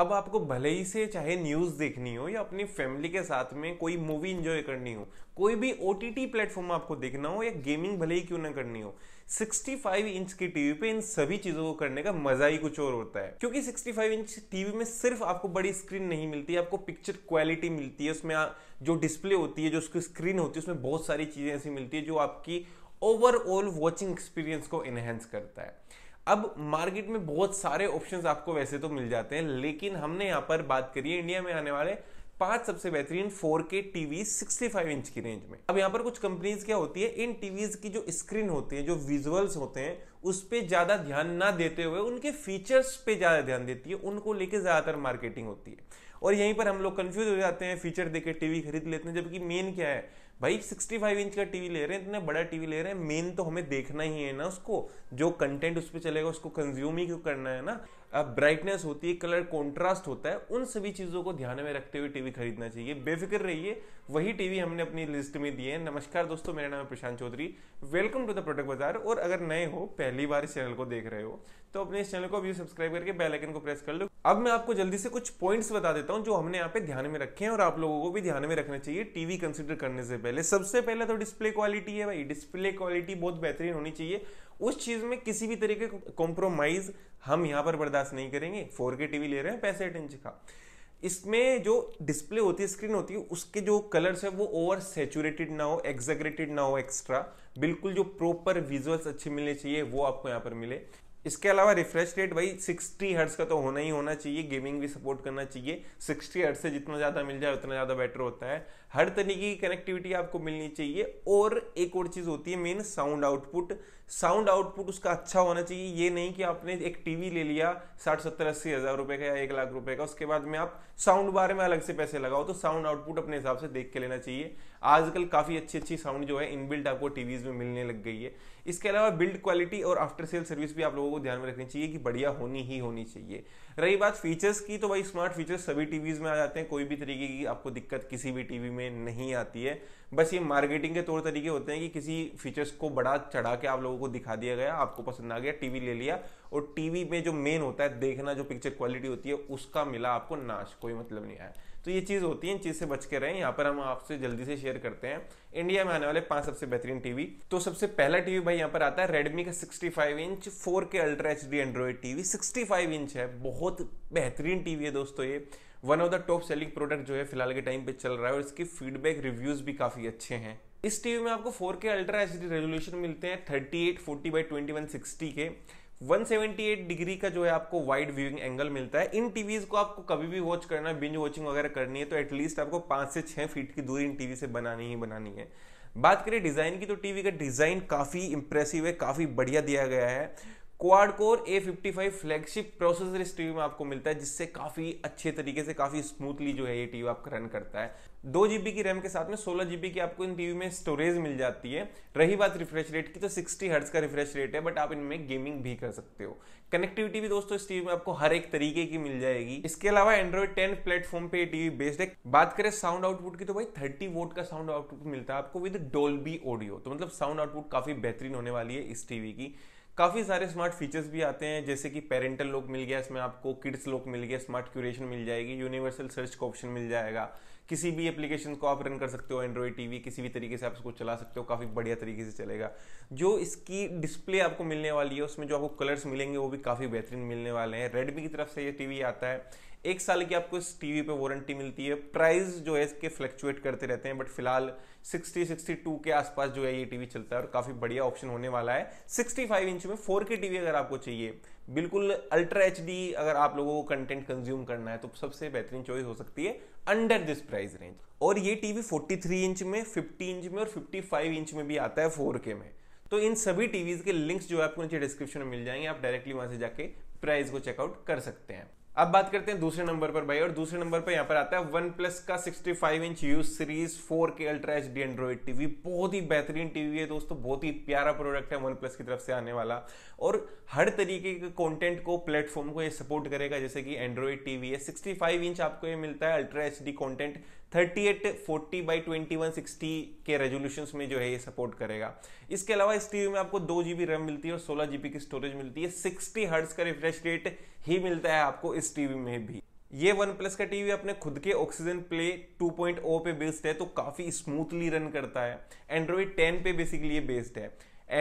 अब आपको भले ही से चाहे न्यूज़ देखनी हो या अपनी फैमिली के साथ में कोई मूवी इंजॉय करनी हो कोई भी ओ टी टी प्लेटफॉर्म आपको देखना हो या गेमिंग भले ही क्यों ना करनी हो 65 इंच की टीवी पे इन सभी चीज़ों को करने का मजा ही कुछ और होता है क्योंकि 65 इंच टीवी में सिर्फ आपको बड़ी स्क्रीन नहीं मिलती आपको पिक्चर क्वालिटी मिलती है उसमें जो डिस्प्ले होती है जो उसकी स्क्रीन होती है उसमें बहुत सारी चीज़ें ऐसी मिलती है जो आपकी ओवरऑल वॉचिंग एक्सपीरियंस को इनहेंस करता है अब मार्केट में बहुत सारे ऑप्शंस आपको वैसे तो मिल जाते हैं लेकिन हमने यहाँ पर बात करी है इंडिया में आने वाले पांच सबसे बेहतरीन 4K टीवी 65 इंच की रेंज में अब यहाँ पर कुछ कंपनीज क्या होती है इन टीवीज की जो स्क्रीन होती है जो विजुअल्स होते हैं उस पर ज्यादा ध्यान ना देते हुए उनके फीचर्स पे ज्यादा ध्यान देती है उनको लेके ज्यादातर मार्केटिंग होती है और यहीं पर हम लोग कंफ्यूज हो जाते हैं फीचर देखे टीवी खरीद लेते हैं जबकि मेन क्या है भाई 65 इंच का टीवी ले रहे हैं इतने बड़ा टीवी ले रहे हैं मेन तो हमें देखना ही है ना उसको जो कंटेंट उस पर चलेगा उसको कंज्यूम ही क्यों करना है ना अब ब्राइटनेस होती है कलर कॉन्ट्रास्ट होता है उन सभी चीज़ों को ध्यान में रखते हुए टीवी खरीदना चाहिए बेफिक्र रहिए वही टीवी हमने अपनी लिस्ट में दिए नमस्कार दोस्तों मेरा नाम है Prashant Chaudhary welcome to the product bazaar और अगर नए हो पहली बार इस चैनल को देख रहे हो तो अपने इस चैनल को अभी सब्सक्राइब करके बेल आइकन को प्रेस कर लो अब मैं आपको जल्दी से कुछ पॉइंट्स बता देता हूं जो हमने यहाँ पे ध्यान में रखे हैं और आप लोगों को भी ध्यान में रखना चाहिए टीवी कंसिडर करने से पहले सबसे पहले तो डिस्प्ले क्वालिटी है भाई डिस्प्ले क्वालिटी बहुत बेहतरीन होनी चाहिए उस चीज में किसी भी तरीके का कॉम्प्रोमाइज हम यहाँ पर बर्दाश्त नहीं करेंगे के टीवी ले रहे हैं पैंसठ इंच का इसमें जो डिस्प्ले होती है स्क्रीन होती है उसके जो कलर्स है वो ओवर सेचुरेटेड ना हो एग्जेग्रेटेड ना हो एक्स्ट्रा बिल्कुल जो प्रॉपर विजुअल्स अच्छे मिलने चाहिए वो आपको यहाँ पर मिले इसके अलावा रिफ्रेश रेट भाई 60 हर्ट्स का तो होना ही होना चाहिए गेमिंग भी सपोर्ट करना चाहिए 60 हर्ट्स से जितना ज़्यादा मिल जाए उतना ज़्यादा बेटर होता है हर तरीके की कनेक्टिविटी आपको मिलनी चाहिए और एक और चीज़ होती है main sound output sound output उसका अच्छा होना चाहिए ये नहीं कि आपने एक टीवी ले लिया साठ सत्तर अस्सी हज़ार रुपए का या एक लाख रुपए का उसके बाद में आप साउंड बारे में अलग से पैसे लगाओ तो साउंड आउटपुट अपने हिसाब से देख के लेना चाहिए आजकल काफ़ी अच्छी अच्छी साउंड जो है इनबिल्ट आपको टीवीज़ में मिलने लग गई है इसके अलावा बिल्ड क्वालिटी और आफ्टर सेल सर्विस भी आप लोगों को ध्यान में रखनी चाहिए कि बढ़िया होनी ही होनी चाहिए रही बात फीचर्स की तो भाई स्मार्ट फीचर्स सभी टीवीज़ में आ जाते हैं कोई भी तरीके की आपको दिक्कत किसी भी टीवी में में नहीं आती है बस ये मार्केटिंग के तौर तरीके होते हैं कि किसी फीचर्स को बड़ा चढ़ा के आप लोगों को दिखा दिया गया आपको पसंद आ गया टीवी ले लिया और टीवी में जो मेन होता है देखना जो पिक्चर क्वालिटी होती है उसका मिला आपको नाश कोई मतलब नहीं आया तो ये चीज़ होती है इन चीज़ से बच के रहें यहाँ पर हम आपसे जल्दी से शेयर करते हैं इंडिया में आने वाले पांच सबसे बेहतरीन टीवी तो सबसे पहला टीवी भाई यहाँ पर आता है रेडमी का 65 inch 4K ultra H D android TV sixty inch है बहुत बेहतरीन टीवी है दोस्तों ये one of the top selling product जो है फिलहाल के टाइम पे चल रहा है और इसके फीडबैक रिव्यूज भी काफी अच्छे हैं इस टीवी में आपको 4K अल्ट्रा एच रेजोल्यूशन मिलते हैं 38 40 बाई ट्वेंटी के 178 डिग्री का जो है आपको वाइड व्यूइंग एंगल मिलता है इन टीवीज को आपको कभी भी वॉच करना है बिंज वॉचिंग वगैरह करनी है तो एटलीस्ट आपको पांच से छह फीट की दूरी इन टीवी से बनानी ही बनानी है बात करें डिज़ाइन की तो टीवी का डिज़ाइन काफ़ी इंप्रेसिव है काफ़ी बढ़िया दिया गया है quad core A fifty five flagship processor इस टीवी में आपको मिलता है जिससे काफी अच्छे तरीके से काफी स्मूथली जो है ये टीवी आपका रन करता है दो जीबी की रैम के साथ में सोलह जीबी की आपको इन टीवी में स्टोरेज मिल जाती है रही बात रिफ्रेश रेट की तो सिक्सटी हर्ट्स का रिफ्रेश रेट है बट आप इनमें गेमिंग भी कर सकते हो कनेक्टिविटी भी दोस्तों इस टीवी में आपको हर एक तरीके की मिल जाएगी इसके अलावा एंड्रॉइड टेन प्लेटफॉर्म पे टीवी बेस्ड है बात करें साउंड आउटपुट की तो भाई थर्टी वोट का साउंड आउटपुट मिलता है आपको विद डोल्बी ऑडियो तो मतलब साउंड आउटपुट काफी बेहतरीन होने वाली है इस टीवी की काफ़ी सारे स्मार्ट फीचर्स भी आते हैं जैसे कि पेरेंटल लोक मिल गया इसमें आपको किड्स लोक मिल गया स्मार्ट क्यूरेशन मिल जाएगी यूनिवर्सल सर्च का ऑप्शन मिल जाएगा किसी भी एप्लीकेशन को आप रन कर सकते हो एंड्रॉयड टीवी किसी भी तरीके से आप इसको चला सकते हो काफ़ी बढ़िया तरीके से चलेगा जो इसकी डिस्प्ले आपको मिलने वाली है उसमें जो आपको कलर्स मिलेंगे वो भी काफ़ी बेहतरीन मिलने वाले हैं रेडमी की तरफ से ये टीवी आता है एक साल की आपको इस टीवी पे वारंटी मिलती है प्राइस जो है इसके फ्लक्चुएट करते रहते हैं बट फिलहाल 60 62 के आसपास जो है ये टीवी चलता है और काफी बढ़िया ऑप्शन होने वाला है 65 इंच में 4K टीवी अगर आपको चाहिए बिल्कुल अल्ट्रा एच अगर आप लोगों को कंटेंट कंज्यूम करना है तो सबसे बेहतरीन चॉइस हो सकती है अंडर दिस प्राइस रेंज और ये टीवी 43 इंच में 50 इंच में और 55 इंच में भी आता है 4K में तो इन सभी टीवीज के लिंक्स जो है आपको नीचे डिस्क्रिप्शन में मिल जाएंगे आप डायरेक्टली वहां से जाके प्राइस को चेकआउट कर सकते हैं अब बात करते हैं दूसरे नंबर पर भाई और दूसरे नंबर पर यहाँ पर आता है वन प्लस का 65 इंच यू सीरीज 4K के ultra H D android TV बहुत ही बेहतरीन टीवी है दोस्तों बहुत ही प्यारा प्रोडक्ट है वन प्लस की तरफ से आने वाला और हर तरीके के कंटेंट को प्लेटफॉर्म को ये सपोर्ट करेगा जैसे कि एंड्रॉइड टीवी है सिक्सटी इंच आपको ये मिलता है ultra H D content thirty eight forty by twenty one sixty के रेजोल्यूशन में जो है ये सपोर्ट करेगा इसके अलावा इस टीवी में आपको दो जीबी रैम मिलती है और सोलह जीबी की स्टोरेज मिलती है सिक्सटी हर्ट्स का रिफ्रेश रेट ही मिलता है आपको इस टीवी में भी ये वन प्लस का टीवी अपने खुद के ऑक्सीजन प्ले 2.0 पे बेस्ड है तो काफी स्मूथली रन करता है एंड्रॉइड 10 पे बेसिकली ये बेस्ड है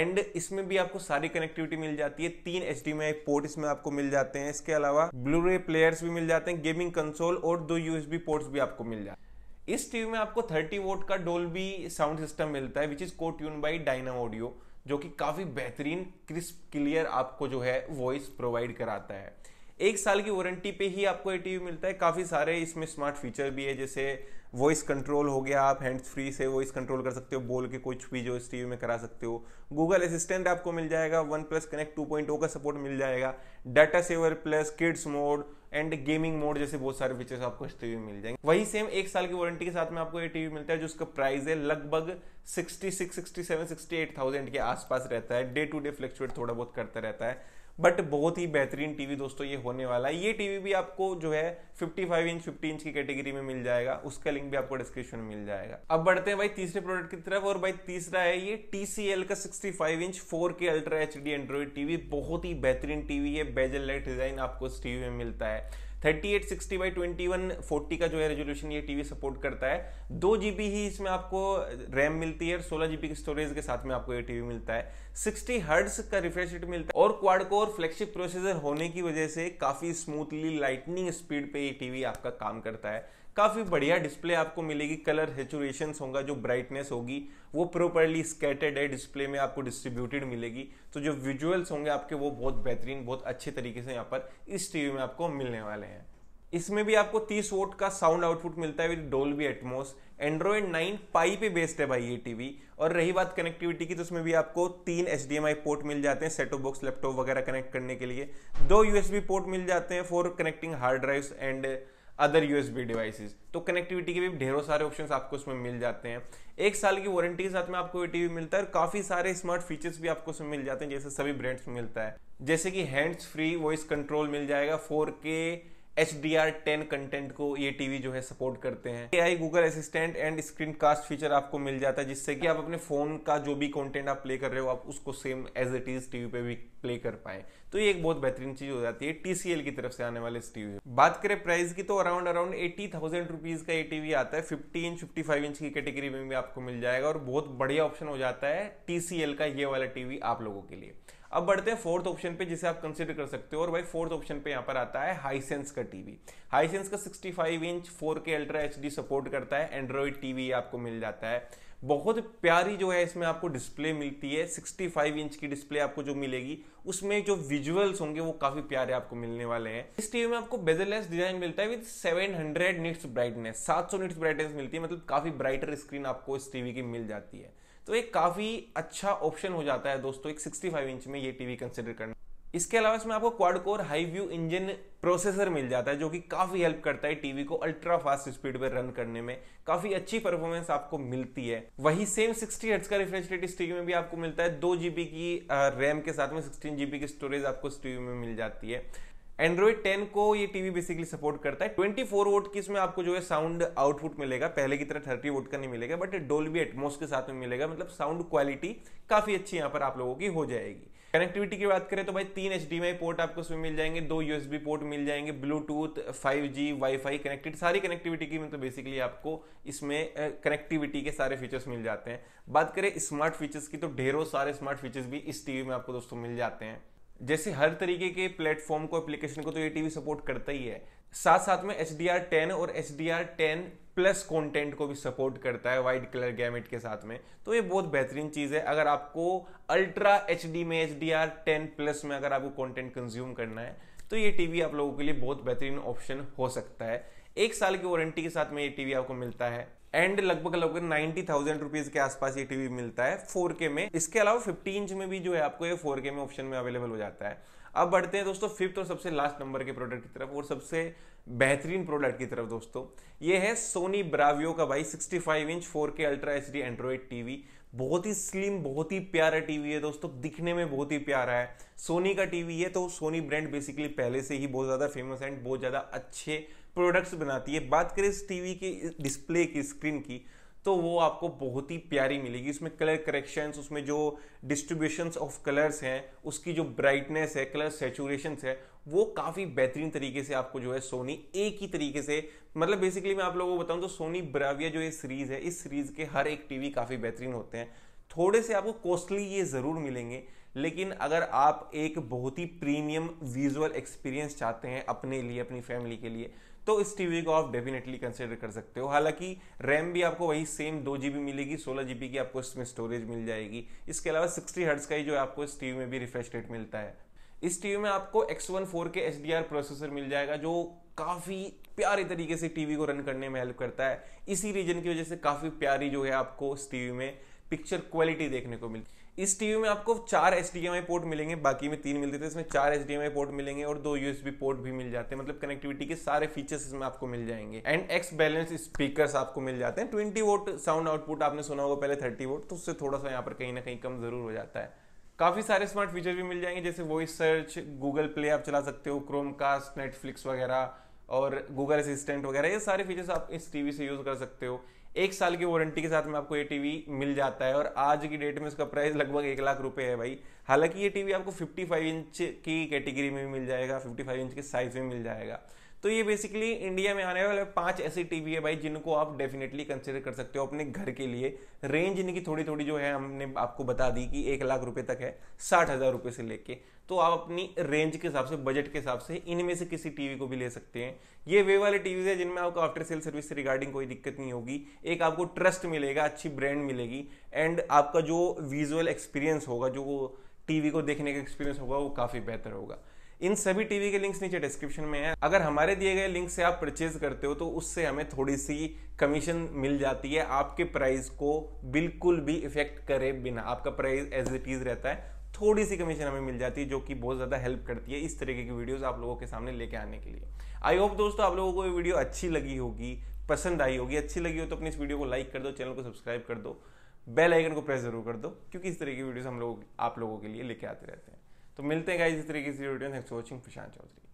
एंड इसमें भी आपको सारी कनेक्टिविटी मिल जाती है तीन एच डी में पोर्ट इसमें आपको मिल जाते हैं इसके अलावा ब्लू रे प्लेयर्स भी मिल जाते हैं गेमिंग कंसोल और दो यूएसबी पोर्ट्स भी आपको मिल जाते हैं इस टीवी में आपको 30 वोट का डोल्बी साउंड सिस्टम मिलता है which is co tune by Dynaudio जो कि काफी बेहतरीन क्रिस्प क्लियर आपको जो है वॉइस प्रोवाइड कराता है एक साल की वारंटी पे ही आपको ये टीवी मिलता है काफ़ी सारे इसमें स्मार्ट फीचर भी है जैसे वॉइस कंट्रोल हो गया आप हैंड्स फ्री से वॉइस कंट्रोल कर सकते हो बोल के कुछ भी जो इस टीवी में करा सकते हो गूगल असिस्टेंट आपको मिल जाएगा OnePlus connect two point का सपोर्ट मिल जाएगा data saver plus kids mode and gaming mode जैसे बहुत सारे फीचर्स आपको इस टीवी में मिल जाएंगे वही सेम एक साल की वारंटी के साथ में आपको ये टीवी मिलता है जो उसका प्राइस है लगभग सिक्सटी एट थाउजेंड के आसपास रहता है डे टू डे फ्लक्चुएट थोड़ा बहुत करता रहता है बट बहुत ही बेहतरीन टीवी दोस्तों ये होने वाला है ये टीवी भी आपको जो है 55 इंच 50 इंच की कैटेगरी में मिल जाएगा उसका लिंक भी आपको डिस्क्रिप्शन में मिल जाएगा अब बढ़ते हैं भाई तीसरे प्रोडक्ट की तरफ और भाई तीसरा है ये TCL का 65 inch 4K ultra H D android TV बहुत ही बेहतरीन टीवी है बेजल लाइट डिजाइन आपको इस टीवी में मिलता है thirty eight sixty by twenty one forty का जो है रेजोल्यूशन ये टीवी सपोर्ट करता है दो जीबी ही इसमें आपको रैम मिलती है और सोलह जीबी की स्टोरेज के साथ में आपको ये टीवी मिलता है सिक्सटी हर्ट्स का रिफ्रेश रेट मिलता है और क्वाड कोर फ्लैगशिप प्रोसेसर होने की वजह से काफी स्मूथली लाइटनिंग स्पीड पे ये टीवी आपका काम करता है काफ़ी बढ़िया डिस्प्ले आपको मिलेगी कलर हेचुरेशन होगा जो ब्राइटनेस होगी वो प्रॉपरली स्केटेड है डिस्प्ले में आपको डिस्ट्रीब्यूटेड मिलेगी तो जो विजुअल्स होंगे आपके वो बहुत बेहतरीन बहुत अच्छे तरीके से यहाँ पर इस टीवी में आपको मिलने वाले हैं इसमें भी आपको 30 वोट का साउंड आउटपुट मिलता है with Dolby Atmos android 9 pie पे बेस्ड है भाई ये टीवी और रही बात कनेक्टिविटी की तो उसमें भी आपको तीन एच पोर्ट मिल जाते हैं सेटो बॉक्स लैपटॉप वगैरह कनेक्ट करने के लिए दो यूएसबी पोर्ट मिल जाते हैं for connecting hard drives and other बी डिवाइसेस तो कनेक्टिविटी के भी ढेरों सारे ऑप्शन आपको उसमें मिल जाते हैं एक साल की वारंटी के साथ में आपको ये टीवी मिलता है और काफी सारे स्मार्ट फीचर्स भी आपको उसमें मिल जाते हैं जैसे सभी ब्रांड्स में मिलता है जैसे कि हैंड्स फ्री वॉइस कंट्रोल मिल जाएगा four K H D R ten content को ये टीवी जो है सपोर्ट करते हैं A I Google assistant and screen cast feature आपको मिल जाता है जिससे कि आप अपने फोन का जो भी कंटेंट आप प्ले कर रहे हो आप उसको same as it is TV पे भी प्ले कर पाए तो ये एक बहुत बेहतरीन चीज हो जाती है टीसीएल की तरफ से आने वाले इस टीवी बात करें प्राइस की तो around around eighty thousand rupees का ये टीवी आता है fifty inch fifty five inch की कैटेगरी में भी आपको मिल जाएगा और बहुत बढ़िया ऑप्शन हो जाता है टीसीएल का ये वाला टीवी आप लोगों के लिए अब बढ़ते हैं फोर्थ ऑप्शन पे जिसे आप कंसिडर कर सकते हो और भाई फोर्थ ऑप्शन पे यहाँ पर आता है हाईसेंस का टीवी हाईसेंस का 65 inch 4K ultra HD support करता है एंड्रॉयड टीवी आपको मिल जाता है बहुत प्यारी जो है इसमें आपको डिस्प्ले मिलती है 65 इंच की डिस्प्ले आपको जो मिलेगी उसमें जो विजुअल्स होंगे वो काफी प्यारे आपको मिलने वाले हैं इस टीवी में आपको बेजरलेस डिजाइन मिलता है with 700 nits brightness 700 nits brightness मिलती है मतलब काफी ब्राइटर स्क्रीन आपको इस टीवी की मिल जाती है तो एक काफ़ी अच्छा ऑप्शन हो जाता है दोस्तों एक 65 इंच में ये टीवी कंसिडर करना इसके अलावा इसमें आपको quad core high view engine processor मिल जाता है जो कि काफ़ी हेल्प करता है टीवी को अल्ट्रा फास्ट स्पीड पर रन करने में काफ़ी अच्छी परफॉर्मेंस आपको मिलती है वही सेम 60 हर्ट्ज का रिफ्रेश रेट इस टीवी में भी आपको मिलता है दो जीबी की रैम के साथ में सिक्सटीन जीबी की स्टोरेज आपको इस टीवी में मिल जाती है एंड्रॉइड 10 को ये टीवी बेसिकली सपोर्ट करता है 24 वोट की इसमें आपको जो है साउंड आउटपुट मिलेगा पहले की तरह 30 वोट का नहीं मिलेगा बट डोल्बी एटमोस के साथ में मिलेगा मतलब साउंड क्वालिटी काफी अच्छी यहाँ पर आप लोगों की हो जाएगी कनेक्टिविटी की बात करें तो भाई तीन एच पोर्ट आपको इसमें मिल जाएंगे दो यूएसबी पोर्ट मिल जाएंगे ब्लूटूथ 5G वाईफाई कनेक्टेड सारी कनेक्टिविटी की मतलब बेसिकली आपको इसमें कनेक्टिविटी के सारे फीचर्स मिल जाते हैं बात करें स्मार्ट फीचर्स की तो ढेरों सारे स्मार्ट फीचर्स भी इस टीवी में आपको दोस्तों मिल जाते हैं जैसे हर तरीके के प्लेटफॉर्म को एप्लीकेशन को तो ये टीवी सपोर्ट करता ही है साथ साथ में एच डी आर टेन और H D R ten plus content को भी सपोर्ट करता है वाइट कलर गैमेट के साथ में तो ये बहुत बेहतरीन चीज़ है अगर आपको अल्ट्रा एच डी में H D R ten plus में अगर आपको कॉन्टेंट कंज्यूम करना है तो ये टीवी आप लोगों के लिए बहुत बेहतरीन ऑप्शन हो सकता है एक साल की वारंटी के साथ में ये टीवी आपको मिलता है एंड लगभग लगभग नाइन्टी थाउजेंड रुपीज के आसपास ये टीवी मिलता है फोर के में इसके अलावा फिफ्टी इंच में भी जो है आपको ये फोर के में ऑप्शन में अवेलेबल हो जाता है अब बढ़ते हैं दोस्तों फिफ्थ और सबसे लास्ट नंबर के प्रोडक्ट की तरफ और सबसे बेहतरीन प्रोडक्ट की तरफ दोस्तों ये है सोनी ब्रावियो का भाई 65 inch 4K ultra H D android TV बहुत ही स्लिम बहुत ही प्यारा टीवी है दोस्तों दिखने में बहुत ही प्यारा है सोनी का टीवी है तो सोनी ब्रांड बेसिकली पहले से ही बहुत ज़्यादा फेमस एंड बहुत ज़्यादा अच्छे प्रोडक्ट्स बनाती है बात करें इस टीवी की डिस्प्ले की स्क्रीन की तो वो आपको बहुत ही प्यारी मिलेगी उसमें कलर करेक्शंस उसमें जो डिस्ट्रीब्यूशंस ऑफ कलर्स हैं उसकी जो ब्राइटनेस है कलर सेचुरेशन है वो काफ़ी बेहतरीन तरीके से आपको जो है सोनी एक ही तरीके से मतलब बेसिकली मैं आप लोगों को बताऊं तो सोनी ब्राविया जो ये सीरीज़ है इस सीरीज़ के हर एक टीवी काफ़ी बेहतरीन होते हैं थोड़े से आपको कॉस्टली ये ज़रूर मिलेंगे लेकिन अगर आप एक बहुत ही प्रीमियम विजुअल एक्सपीरियंस चाहते हैं अपने लिए अपनी फैमिली के लिए तो इस टीवी को आप डेफिनेटली कंसिडर कर सकते हो हालांकि रैम भी आपको वही सेम दो जीबी मिलेगी सोलह जीबी की आपको इसमें स्टोरेज मिल जाएगी इसके अलावा सिक्सटी हर्ट्स का ही जो आपको इस टीवी में भी रिफ्रेश रेट मिलता है इस टीवी में आपको X one four K H D R processor मिल जाएगा जो काफ़ी प्यारे तरीके से टीवी को रन करने में हेल्प करता है इसी रीजन की वजह से काफ़ी प्यारी जो है आपको इस टीवी में पिक्चर क्वालिटी देखने को मिलती है इस टीवी में आपको चार एच पोर्ट मिलेंगे बाकी में तीन मिलते थे इसमें चार एच पोर्ट मिलेंगे और दो यूएसबी पोर्ट भी मिल जाते हैं मतलब कनेक्टिविटी के सारे फीचर्स इसमें आपको मिल जाएंगे एंड एक्स बैलेंस स्पीकर आपको मिल जाते हैं ट्वेंटी वोट साउंड आउटपुट आपने सुना होगा पहले थर्टी वोट तो उससे थोड़ा सा यहाँ पर कहीं ना कहीं कम जरूर हो जाता है काफ़ी सारे स्मार्ट फीचर भी मिल जाएंगे जैसे वॉइस सर्च गूगल प्ले आप चला सकते हो क्रोम कास्ट नेटफ्लिक्स वगैरह और गूगल असिस्टेंट वगैरह ये सारे फीचर्स आप इस टीवी से यूज़ कर सकते हो एक साल की वारंटी के साथ में आपको ये टीवी मिल जाता है और आज की डेट में इसका प्राइस लगभग एक लाख रुपए है भाई हालांकि ये टीवी आपको 55 इंच की कैटेगरी में भी मिल जाएगा 55 इंच के साइज में मिल जाएगा तो ये बेसिकली इंडिया में आने वाले पांच ऐसी टीवी है भाई जिनको आप डेफिनेटली कंसिडर कर सकते हो अपने घर के लिए रेंज इनकी थोड़ी थोड़ी जो है हमने आपको बता दी कि एक लाख रुपए तक है साठ हजार रुपये से लेके तो आप अपनी रेंज के हिसाब से बजट के हिसाब से इनमें से किसी टीवी को भी ले सकते हैं ये वे वाले टीवी है जिनमें आपको आफ्टर सेल सर्विस से रिगार्डिंग कोई दिक्कत नहीं होगी एक आपको ट्रस्ट मिलेगा अच्छी ब्रांड मिलेगी एंड आपका जो विजुअल एक्सपीरियंस होगा जो टीवी को देखने का एक्सपीरियंस होगा वो काफ़ी बेहतर होगा इन सभी टीवी के लिंक्स नीचे डिस्क्रिप्शन में है अगर हमारे दिए गए लिंक से आप परचेज करते हो तो उससे हमें थोड़ी सी कमीशन मिल जाती है आपके प्राइस को बिल्कुल भी इफेक्ट करे बिना आपका प्राइस एज इट इज रहता है थोड़ी सी कमीशन हमें मिल जाती है जो कि बहुत ज़्यादा हेल्प करती है इस तरीके की वीडियोस आप लोगों के सामने लेके आने के लिए आई होप दोस्तों आप लोगों को ये वीडियो अच्छी लगी होगी पसंद आई होगी अच्छी लगी हो तो अपनी इस वीडियो को लाइक कर दो चैनल को सब्सक्राइब कर दो बेल आइकन को प्रेस जरूर कर दो क्योंकि इस तरह की वीडियोस हम लोग आप लोगों के लिए लेके आते रहते हैं तो मिलते हैं गाइस इस तरीके से video next watching Prashant Chaudhary